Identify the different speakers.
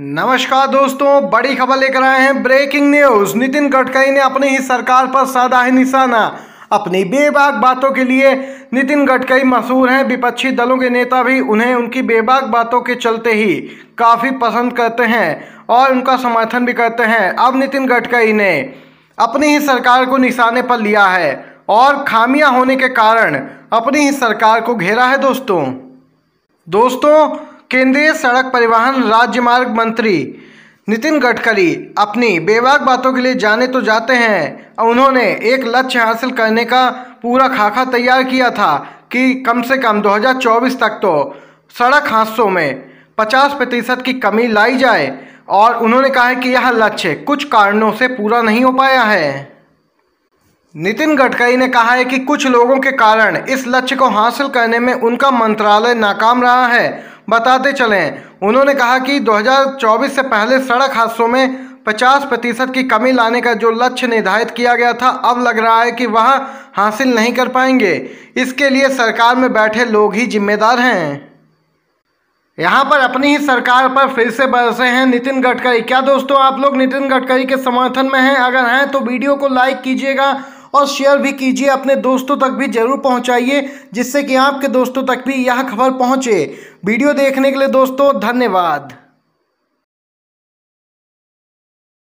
Speaker 1: नमस्कार दोस्तों बड़ी खबर लेकर आए हैं ब्रेकिंग न्यूज नितिन गडकरी ने अपनी ही सरकार पर साधा है निशाना अपनी बेबाक बातों के लिए नितिन गडकरी मशहूर हैं विपक्षी दलों के नेता भी उन्हें उनकी बेबाक बातों के चलते ही काफ़ी पसंद करते हैं और उनका समर्थन भी करते हैं अब नितिन गडकरी ने अपनी ही सरकार को निशाने पर लिया है और खामियां होने के कारण अपनी ही सरकार को घेरा है दोस्तों दोस्तों केंद्रीय सड़क परिवहन राज्य मार्ग मंत्री नितिन गडकरी अपनी बेबाक बातों के लिए जाने तो जाते हैं उन्होंने एक लक्ष्य हासिल करने का पूरा खाका तैयार किया था कि कम से कम 2024 तक तो सड़क हादसों में 50 प्रतिशत की कमी लाई जाए और उन्होंने कहा है कि यह लक्ष्य कुछ कारणों से पूरा नहीं हो पाया है नितिन गडकरी ने कहा है कि कुछ लोगों के कारण इस लक्ष्य को हासिल करने में उनका मंत्रालय नाकाम रहा है बताते चलें उन्होंने कहा कि 2024 से पहले सड़क हादसों में 50 प्रतिशत की कमी लाने का जो लक्ष्य निर्धारित किया गया था अब लग रहा है कि वह हासिल नहीं कर पाएंगे इसके लिए सरकार में बैठे लोग ही जिम्मेदार हैं
Speaker 2: यहाँ पर अपनी ही सरकार पर फिर से बरसे हैं नितिन गडकरी क्या दोस्तों आप लोग नितिन गडकरी के समर्थन में हैं अगर हैं तो वीडियो को लाइक कीजिएगा और शेयर भी कीजिए अपने दोस्तों तक भी जरूर पहुँचाइए जिससे कि आपके दोस्तों तक भी यह खबर पहुँचे वीडियो देखने के लिए दोस्तों धन्यवाद